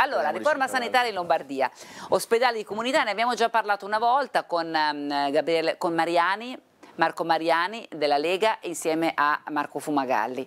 Allora, riforma sanitaria in Lombardia, ospedali di comunità, ne abbiamo già parlato una volta con, um, Gabriele, con Mariani, Marco Mariani della Lega insieme a Marco Fumagalli.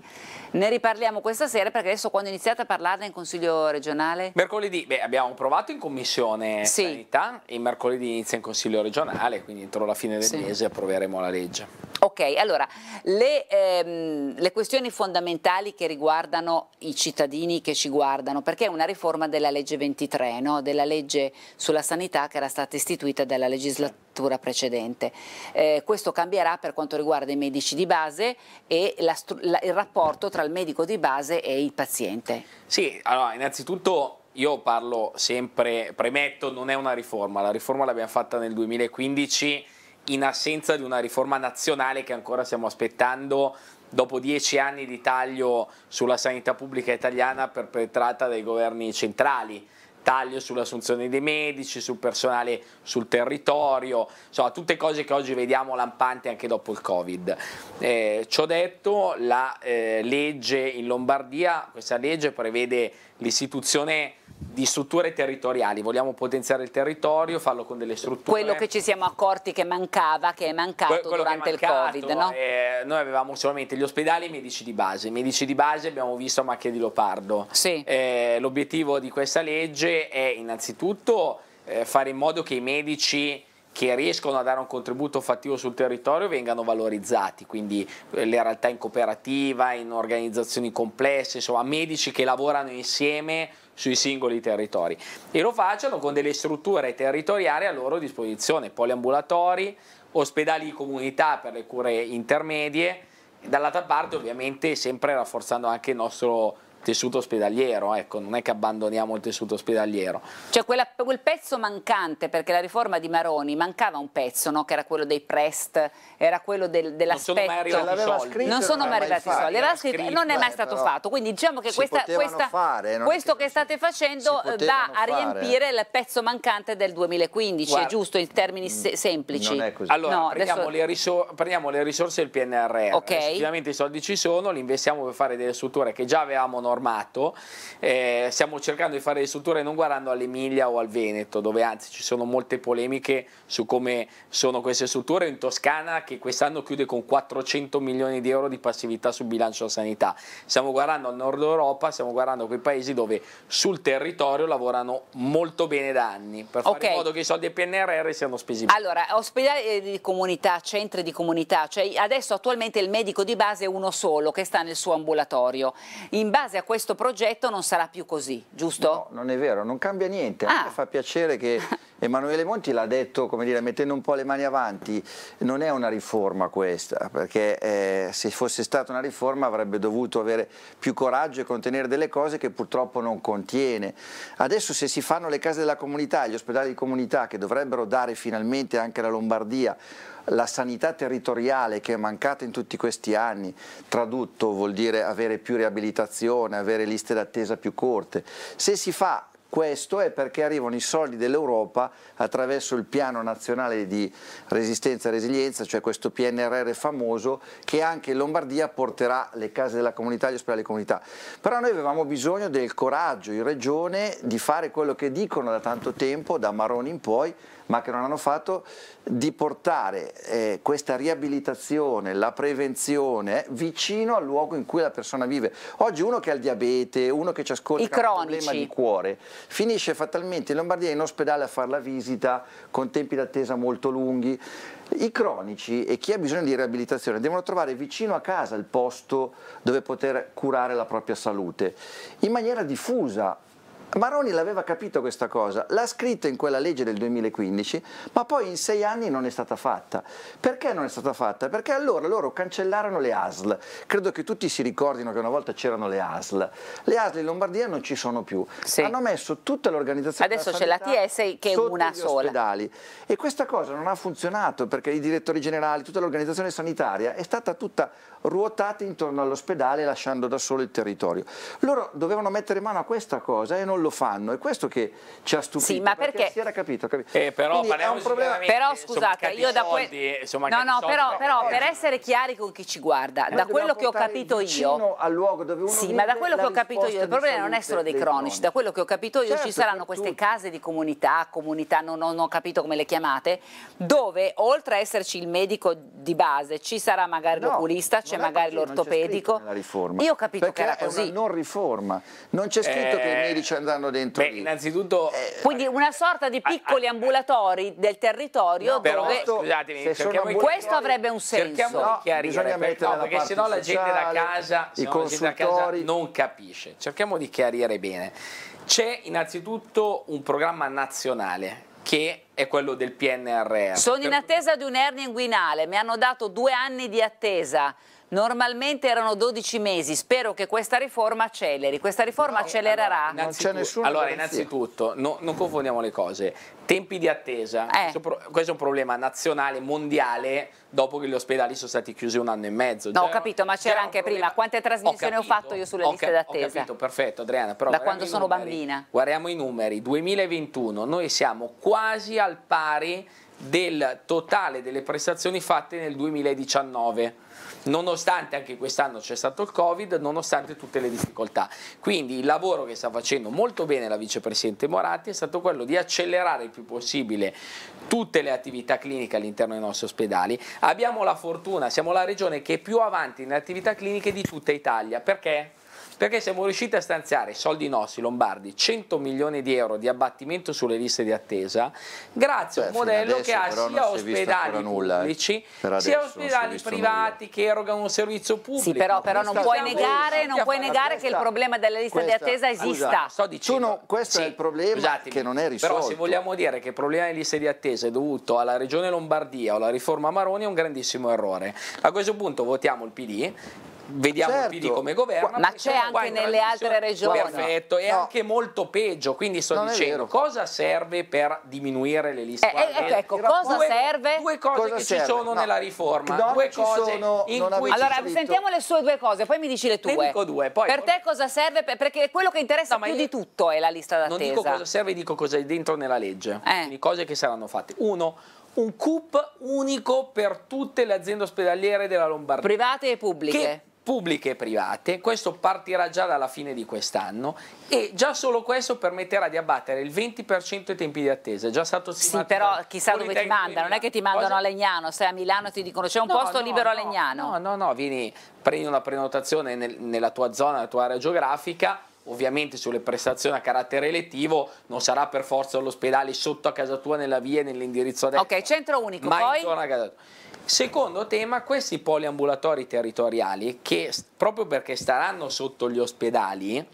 Ne riparliamo questa sera perché adesso quando iniziate a parlarne in Consiglio regionale? Mercoledì, beh, abbiamo provato in Commissione sì. Sanità e mercoledì inizia in Consiglio regionale, quindi entro la fine del sì. mese approveremo la legge. Ok, allora, le, ehm, le questioni fondamentali che riguardano i cittadini che ci guardano, perché è una riforma della legge 23, no? della legge sulla sanità che era stata istituita dalla legislatura legislatura precedente. Eh, questo cambierà per quanto riguarda i medici di base e la, la, il rapporto tra il medico di base e il paziente. Sì, allora innanzitutto io parlo sempre, premetto, non è una riforma, la riforma l'abbiamo fatta nel 2015 in assenza di una riforma nazionale che ancora stiamo aspettando dopo dieci anni di taglio sulla sanità pubblica italiana perpetrata dai governi centrali taglio sull'assunzione dei medici, sul personale sul territorio, insomma tutte cose che oggi vediamo lampanti anche dopo il Covid. Eh, ciò detto, la eh, legge in Lombardia, questa legge prevede l'istituzione di strutture territoriali, vogliamo potenziare il territorio, farlo con delle strutture. Quello che ci siamo accorti che mancava, che è mancato que durante è mancato, il Covid, no? eh, noi avevamo solamente gli ospedali e i medici di base, i medici di base abbiamo visto a macchia di Lopardo. Sì. Eh, l'obiettivo di questa legge è innanzitutto eh, fare in modo che i medici che riescono a dare un contributo fattivo sul territorio vengano valorizzati, quindi eh, le realtà in cooperativa, in organizzazioni complesse, insomma medici che lavorano insieme sui singoli territori e lo facciano con delle strutture territoriali a loro disposizione, poliambulatori, ospedali di comunità per le cure intermedie, dall'altra parte ovviamente sempre rafforzando anche il nostro tessuto ospedaliero, ecco, non è che abbandoniamo il tessuto ospedaliero. Cioè quella, quel pezzo mancante, perché la riforma di Maroni mancava un pezzo, no? che era quello dei prest, era quello del, dell'aspetto. Non sono mai arrivati i soldi. Non soldi, non è mai eh, stato fatto. Quindi diciamo che questa, questa, fare, questo che state facendo eh, va a riempire il pezzo mancante del 2015, Guarda, è giusto in termini se semplici. Non è così. Allora, no, prendiamo, adesso... le prendiamo, le risorse del PNRR, okay. effettivamente i soldi ci sono, li investiamo per fare delle strutture che già avevamo noi armato, eh, stiamo cercando di fare le strutture non guardando all'Emilia o al Veneto, dove anzi ci sono molte polemiche su come sono queste strutture, in Toscana che quest'anno chiude con 400 milioni di euro di passività sul bilancio della sanità, stiamo guardando al nord Europa, stiamo guardando quei paesi dove sul territorio lavorano molto bene da anni, per fare okay. in modo che i soldi del PNRR siano spesi bene. Allora, ospedali di comunità, centri di comunità, cioè adesso attualmente il medico di base è uno solo che sta nel suo ambulatorio, in base a a questo progetto non sarà più così, giusto? No, non è vero, non cambia niente. A me ah. fa piacere che Emanuele Monti l'ha detto, come dire, mettendo un po' le mani avanti, non è una riforma questa, perché eh, se fosse stata una riforma avrebbe dovuto avere più coraggio e contenere delle cose che purtroppo non contiene. Adesso se si fanno le case della comunità, gli ospedali di comunità che dovrebbero dare finalmente anche alla Lombardia la sanità territoriale che è mancata in tutti questi anni, tradotto vuol dire avere più riabilitazione, avere liste d'attesa più corte, se si fa questo è perché arrivano i soldi dell'Europa attraverso il piano nazionale di resistenza e resilienza, cioè questo PNRR famoso che anche in Lombardia porterà le case della comunità, gli ospedali della comunità. Però noi avevamo bisogno del coraggio in regione di fare quello che dicono da tanto tempo, da Maroni in poi, ma che non hanno fatto, di portare eh, questa riabilitazione, la prevenzione vicino al luogo in cui la persona vive. Oggi uno che ha il diabete, uno che ci ascolta ha un problema di cuore, finisce fatalmente in Lombardia in ospedale a fare la visita con tempi d'attesa molto lunghi. I cronici e chi ha bisogno di riabilitazione devono trovare vicino a casa il posto dove poter curare la propria salute in maniera diffusa, Maroni l'aveva capito questa cosa, l'ha scritto in quella legge del 2015, ma poi in sei anni non è stata fatta. Perché non è stata fatta? Perché allora loro cancellarono le ASL. Credo che tutti si ricordino che una volta c'erano le ASL. Le ASL in Lombardia non ci sono più. Sì. Hanno messo tutta l'organizzazione Adesso c'è la TS che è una sola. Ospedali. E questa cosa non ha funzionato perché i direttori generali, tutta l'organizzazione sanitaria è stata tutta ruotata intorno all'ospedale lasciando da solo il territorio. Loro dovevano mettere mano a questa cosa e non lo fanno. È questo che ci ha stupito. Sì, ma perché? perché... Si era capito. capito. Eh, però, problema... però scusate, io da poi... Que... No, no, però, però eh. per essere chiari con chi ci guarda, Noi da quello che ho capito io... al luogo dove uno sì, ma da quello che ho capito io, il problema non è solo dei, dei cronici, da quello che ho capito io certo, ci saranno queste tutti. case di comunità, comunità, non, non ho capito come le chiamate, dove oltre a esserci il medico di base ci sarà magari no, l'oculista, c'è magari l'ortopedico. Io ho capito che era così. non riforma. Non c'è scritto che i eh, medici andranno danno dentro? Beh, lì? innanzitutto... Eh, eh quindi una sorta di piccoli ah, ambulatori del territorio no, però, dove... Scusatemi, ambulatori... questo avrebbe un senso. Cerchiamo no, di chiarire, per, no, perché sennò la gente da casa, i consultori... non capisce. Cerchiamo di chiarire bene. C'è innanzitutto un programma nazionale che è quello del PNRR. Sono in attesa di un hernia inguinale, mi hanno dato due anni di attesa. Normalmente erano 12 mesi, spero che questa riforma acceleri. Questa riforma no, eh, accelererà. Allora, non c'è nessuno. Allora, innanzitutto, no, non confondiamo le cose. Tempi di attesa, eh. questo è un problema nazionale, mondiale, dopo che gli ospedali sono stati chiusi un anno e mezzo. No, ho capito, ma c'era anche problema. prima. Quante trasmissioni ho, ho fatto io sulle liste d'attesa? Ho capito, perfetto Adriana. Però da quando sono numeri, bambina. Guardiamo i numeri, 2021, noi siamo quasi al pari del totale delle prestazioni fatte nel 2019, nonostante anche quest'anno c'è stato il Covid, nonostante tutte le difficoltà. Quindi il lavoro che sta facendo molto bene la vicepresidente Moratti è stato quello di accelerare il più possibile tutte le attività cliniche all'interno dei nostri ospedali. Abbiamo la fortuna, siamo la regione che è più avanti nelle attività cliniche di tutta Italia, perché? perché siamo riusciti a stanziare soldi nostri, lombardi, 100 milioni di euro di abbattimento sulle liste di attesa, grazie Beh, a un modello che ha sia ospedali eh. pubblici, eh. sia ospedali privati nulla. che erogano un servizio pubblico. Sì, però, però non puoi negare, non puoi negare questa, che il problema della lista questa, di attesa esista. Scusa, sto dicendo, no, questo sì, è il problema scusate, che non è risolto. Però se vogliamo dire che il problema delle liste di attesa è dovuto alla regione Lombardia o alla riforma Maroni è un grandissimo errore. A questo punto votiamo il PD, vediamo certo. il PD come governa. Ma c'è anche nelle altre regioni. Perfetto, è no. anche molto peggio, quindi sto non dicendo cosa serve per diminuire le liste. Eh, eh, ecco, ecco cosa due, serve? Due cose cosa che serve? ci sono no. nella riforma. No, due cose sono, in cui... Allora, scritto. sentiamo le sue due cose, poi mi dici le tue. Te due, poi... Per te cosa serve? Perché quello che interessa più di tutto è la lista d'attesa. Non dico cosa serve, dico cosa è dentro nella legge. Eh. Quindi cose che saranno fatte. Uno, un CUP unico per tutte le aziende ospedaliere della Lombardia. Private e pubbliche. Che pubbliche e private, questo partirà già dalla fine di quest'anno e già solo questo permetterà di abbattere il 20% dei tempi di attesa, è già stato stimato. Sì, però chissà dove ti mandano, non è che ti mandano Cosa? a Legnano, sei a Milano e ti dicono c'è un no, posto no, libero no, a Legnano. No, no, no, vieni, prendi una prenotazione nel, nella tua zona, nella tua area geografica, ovviamente sulle prestazioni a carattere elettivo non sarà per forza l'ospedale sotto a casa tua nella via e nell'indirizzo adesso. Ok, centro unico, ma poi... In zona a casa tua. Secondo tema, questi poliambulatori territoriali, che proprio perché staranno sotto gli ospedali,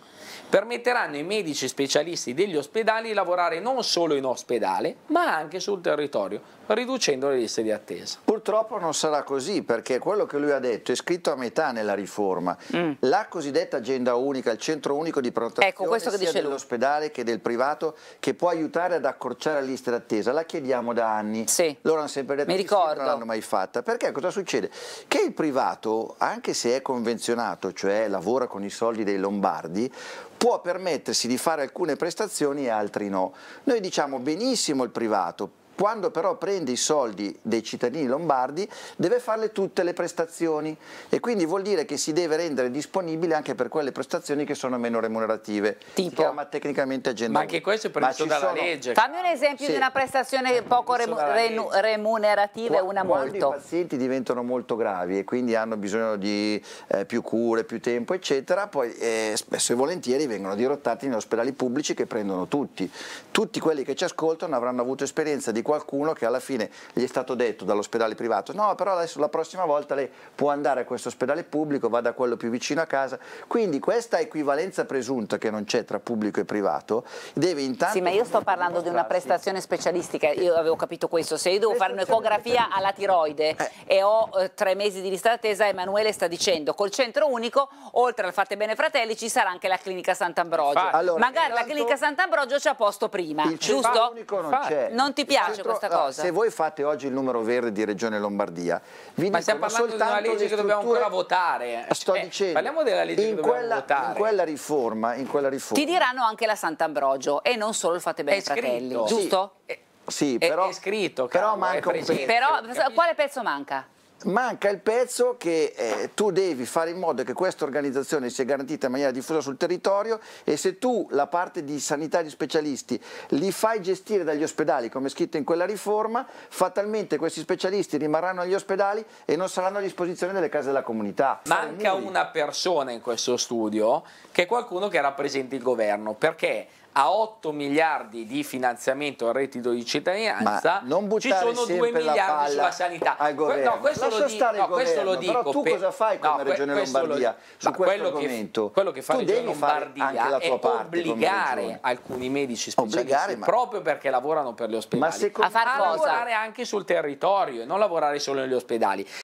permetteranno ai medici specialisti degli ospedali di lavorare non solo in ospedale, ma anche sul territorio riducendo le liste di attesa. Purtroppo non sarà così perché quello che lui ha detto è scritto a metà nella riforma. Mm. La cosiddetta agenda unica, il centro unico di prenotazione ecco, sia dell'ospedale che del privato che può aiutare ad accorciare le liste d'attesa, la chiediamo da anni. Sì. Loro hanno sempre detto Mi che sì, non l'hanno mai fatta. Perché cosa succede? Che il privato, anche se è convenzionato, cioè lavora con i soldi dei lombardi, può permettersi di fare alcune prestazioni e altri no. Noi diciamo benissimo il privato, quando però prende i soldi dei cittadini lombardi deve farle tutte le prestazioni e quindi vuol dire che si deve rendere disponibile anche per quelle prestazioni che sono meno remunerative. Tipo? Si chiama tecnicamente agenda. Ma anche questo è previsto dalla sono... legge. Fammi un esempio sì. di una prestazione poco remu remunerativa e una molto. Quando i pazienti diventano molto gravi e quindi hanno bisogno di eh, più cure, più tempo eccetera, poi eh, spesso e volentieri vengono dirottati negli ospedali pubblici che prendono tutti. Tutti quelli che ci ascoltano avranno avuto esperienza di qualcuno che alla fine gli è stato detto dall'ospedale privato no però adesso la prossima volta lei può andare a questo ospedale pubblico, vada a quello più vicino a casa, quindi questa equivalenza presunta che non c'è tra pubblico e privato deve intanto... Sì ma io sto parlando di una prestazione specialistica, io avevo capito questo, se io devo fare un'ecografia alla tiroide eh. e ho eh, tre mesi di lista d'attesa, Emanuele sta dicendo col centro unico, oltre al Fate Bene Fratelli ci sarà anche la clinica Sant'Ambrogio, allora, magari la clinica Sant'Ambrogio ci ha posto prima, il giusto? Unico non, non ti piace? piace questa cosa. Se voi fate oggi il numero verde di Regione Lombardia, vi Ma stiamo parlando di una legge che dobbiamo ancora votare. Sto cioè, dicendo, parliamo della legge in che dobbiamo votare. In quella, riforma, in quella riforma. Ti diranno anche la Sant'Ambrogio e non solo il fate bene fratelli, giusto? Sì. Sì, però, è, è scritto, però manca un pezzo. Però, quale pezzo manca? manca il pezzo che eh, tu devi fare in modo che questa organizzazione sia garantita in maniera diffusa sul territorio e se tu la parte di sanitari specialisti li fai gestire dagli ospedali come è scritto in quella riforma, fatalmente questi specialisti rimarranno agli ospedali e non saranno a disposizione delle case della comunità. Manca una persona in questo studio che è qualcuno che rappresenti il governo perché a 8 miliardi di finanziamento al reddito di cittadinanza, ci sono 2 miliardi sulla sanità. No, questo lo, di, no, questo lo dico. Però tu cosa fai come no, Regione Lombardia lo, su questo argomento? Che, quello che fa tu Regione Lombardia è obbligare alcuni medici specialisti proprio perché lavorano per gli ospedali a, a lavorare anche sul territorio e non lavorare solo negli ospedali.